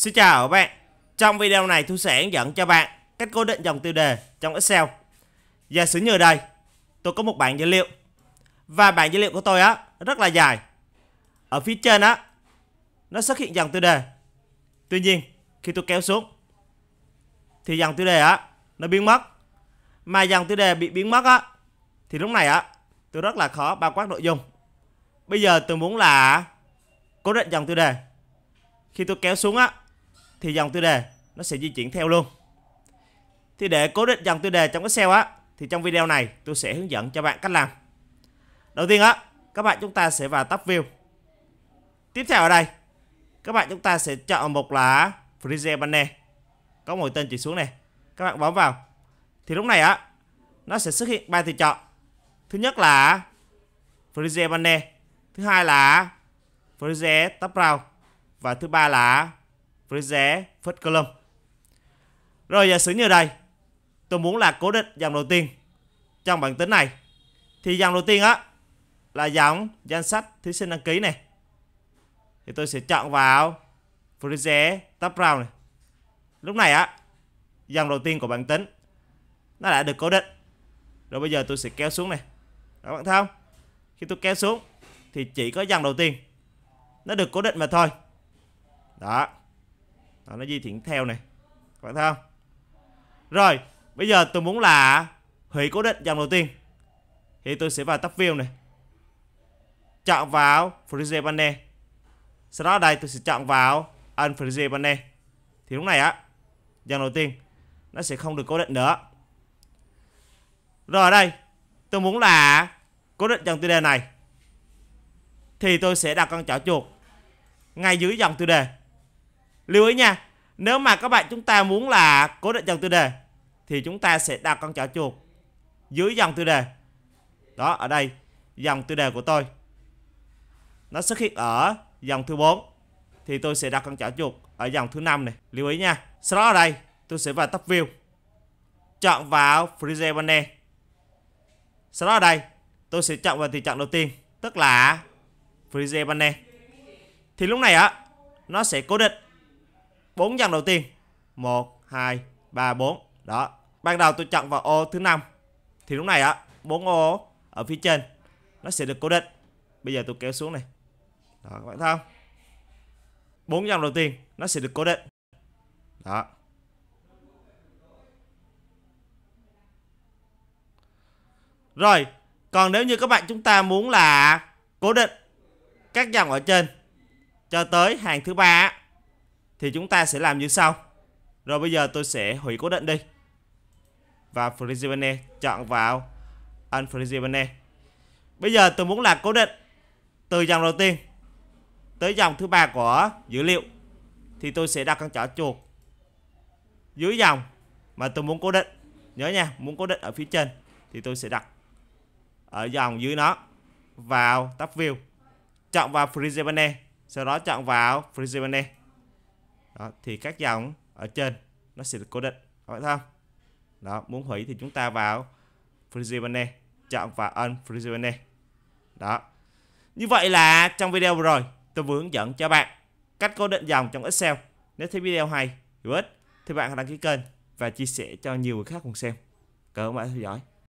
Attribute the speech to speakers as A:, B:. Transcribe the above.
A: Xin chào các bạn Trong video này tôi sẽ hướng dẫn cho bạn cách cố định dòng tiêu đề trong Excel Giả sử như đây Tôi có một bảng dữ liệu Và bảng dữ liệu của tôi á rất là dài Ở phía trên á Nó xuất hiện dòng tiêu đề Tuy nhiên khi tôi kéo xuống Thì dòng tiêu đề á nó biến mất Mà dòng tiêu đề bị biến mất á Thì lúc này á tôi rất là khó bao quát nội dung Bây giờ tôi muốn là cố định dòng tiêu đề khi tôi kéo xuống á thì dòng tiêu đề nó sẽ di chuyển theo luôn thì để cố định dòng tiêu đề trong cái SEO á thì trong video này tôi sẽ hướng dẫn cho bạn cách làm đầu tiên á các bạn chúng ta sẽ vào top view tiếp theo ở đây các bạn chúng ta sẽ chọn một là freezer banner có một tên chỉ xuống này các bạn bấm vào thì lúc này á nó sẽ xuất hiện ba tùy chọn thứ nhất là freezer banner thứ hai là freezer top round và thứ ba là với rẽ phất cơ lâm rồi giả sử như đây tôi muốn là cố định dòng đầu tiên trong bảng tính này thì dòng đầu tiên á là dòng danh sách thí sinh đăng ký này thì tôi sẽ chọn vào freeze top round này lúc này á dòng đầu tiên của bảng tính nó đã được cố định rồi bây giờ tôi sẽ kéo xuống này các bạn thấy không khi tôi kéo xuống thì chỉ có dòng đầu tiên nó được cố định mà thôi đó đó, nó di chuyển theo này các bạn thấy không rồi bây giờ tôi muốn là hủy cố định dòng đầu tiên thì tôi sẽ vào tab view này chọn vào freeze banner sau đó đây tôi sẽ chọn vào unfreeze banner thì lúc này á dòng đầu tiên nó sẽ không được cố định nữa rồi đây tôi muốn là cố định dòng tiêu đề này thì tôi sẽ đặt con chảo chuột ngay dưới dòng tiêu đề lưu ý nha nếu mà các bạn chúng ta muốn là cố định dòng tiêu đề thì chúng ta sẽ đặt con chảo chuột dưới dòng tiêu đề đó ở đây dòng tiêu đề của tôi nó xuất hiện ở dòng thứ 4 thì tôi sẽ đặt con chảo chuột ở dòng thứ 5 này lưu ý nha sau đó ở đây tôi sẽ vào top view chọn vào freeze banner sau đó ở đây tôi sẽ chọn vào thị chọn đầu tiên tức là freeze banner thì lúc này á nó sẽ cố định bốn dòng đầu tiên 1 2 3 4 đó ban đầu tôi chọn vào ô thứ năm thì lúc này á bốn ô ở phía trên nó sẽ được cố định bây giờ tôi kéo xuống này đó các bạn thấy không bốn dòng đầu tiên nó sẽ được cố định đó rồi còn nếu như các bạn chúng ta muốn là cố định các dòng ở trên cho tới hàng thứ ba thì chúng ta sẽ làm như sau rồi bây giờ tôi sẽ hủy cố định đi và freeze Frizibane chọn vào unfreeze Unfrizibane bây giờ tôi muốn là cố định từ dòng đầu tiên tới dòng thứ ba của dữ liệu thì tôi sẽ đặt con chỏ chuột dưới dòng mà tôi muốn cố định nhớ nha muốn cố định ở phía trên thì tôi sẽ đặt ở dòng dưới nó vào tab view chọn vào freeze Frizibane sau đó chọn vào freeze Frizibane đó, thì các dòng ở trên nó sẽ được cố định các bạn thấy không đó muốn hủy thì chúng ta vào freeze banner chọn và un freeze banner đó như vậy là trong video vừa rồi tôi vừa hướng dẫn cho bạn cách cố định dòng trong Excel nếu thấy video hay hữu ích thì bạn hãy đăng ký kênh và chia sẻ cho nhiều người khác cùng xem cảm ơn bạn đã theo dõi